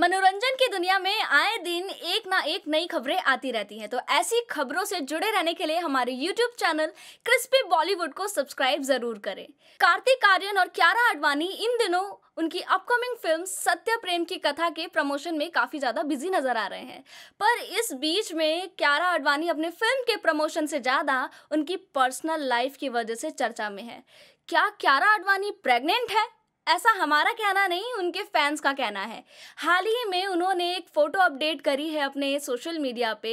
मनोरंजन की दुनिया में आए दिन एक ना एक नई खबरें आती रहती हैं तो ऐसी खबरों से जुड़े रहने के लिए हमारे YouTube चैनल क्रिस्पी बॉलीवुड को सब्सक्राइब जरूर करें कार्तिक आर्यन और क्यारा आडवाणी इन दिनों उनकी अपकमिंग फिल्म सत्य प्रेम की कथा के प्रमोशन में काफ़ी ज़्यादा बिजी नज़र आ रहे हैं पर इस बीच में क्यारा आडवाणी अपने फिल्म के प्रमोशन से ज़्यादा उनकी पर्सनल लाइफ की वजह से चर्चा में है क्या क्यारा आडवाणी प्रेग्नेंट है ऐसा हमारा कहना नहीं उनके फैंस का कहना है हाल ही में उन्होंने एक फ़ोटो अपडेट करी है अपने सोशल मीडिया पे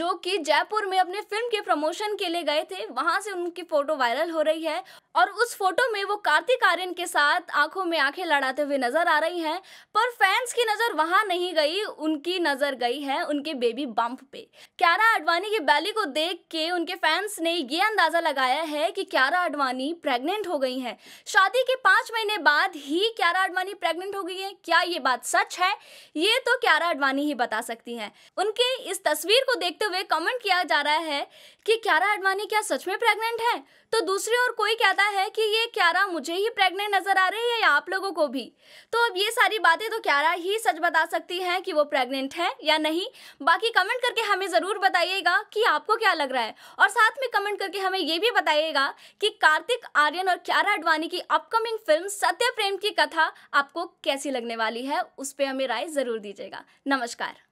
जो कि जयपुर में अपने फिल्म के प्रमोशन के लिए गए थे वहां से उनकी फ़ोटो वायरल हो रही है और उस फोटो में वो कार्तिक आर्यन के साथ आंखों में आंखें लड़ाते हुए नजर आ रही हैं पर फैंस की नज़र वहां नहीं गई उनकी नज़र गई है उनके बेबी बम्प पे क्यारा आडवाणी की बैली को देख के उनके फैंस ने ये अंदाज़ा लगाया है कि क्यारा आडवाणी प्रेग्नेंट हो गई हैं शादी के पांच महीने बाद बाद ही क्यारा अडवाणी प्रेग्नेंट हो गई है क्या ये बात सच है ये तो क्यारा अडवाणी ही बता सकती हैं उनके इस तस्वीर को देखते हुए कमेंट किया जा रहा है कि क्यारा अडवाणी क्या सच में प्रेग्नेंट है तो दूसरी ओर कोई कहता है कि ये क्यारा मुझे ही प्रेग्नेंट नजर आ रही है या आप लोगों को भी तो अब ये सारी बातें तो क्यारा ही सच बता सकती हैं कि वो प्रेग्नेंट है या नहीं बाकी कमेंट करके हमें ज़रूर बताइएगा कि आपको क्या लग रहा है और साथ में कमेंट करके हमें ये भी बताइएगा कि कार्तिक आर्यन और क्यारा अडवाणी की अपकमिंग फिल्म सत्य प्रेम की कथा आपको कैसी लगने वाली है उस पर हमें राय ज़रूर दीजिएगा नमस्कार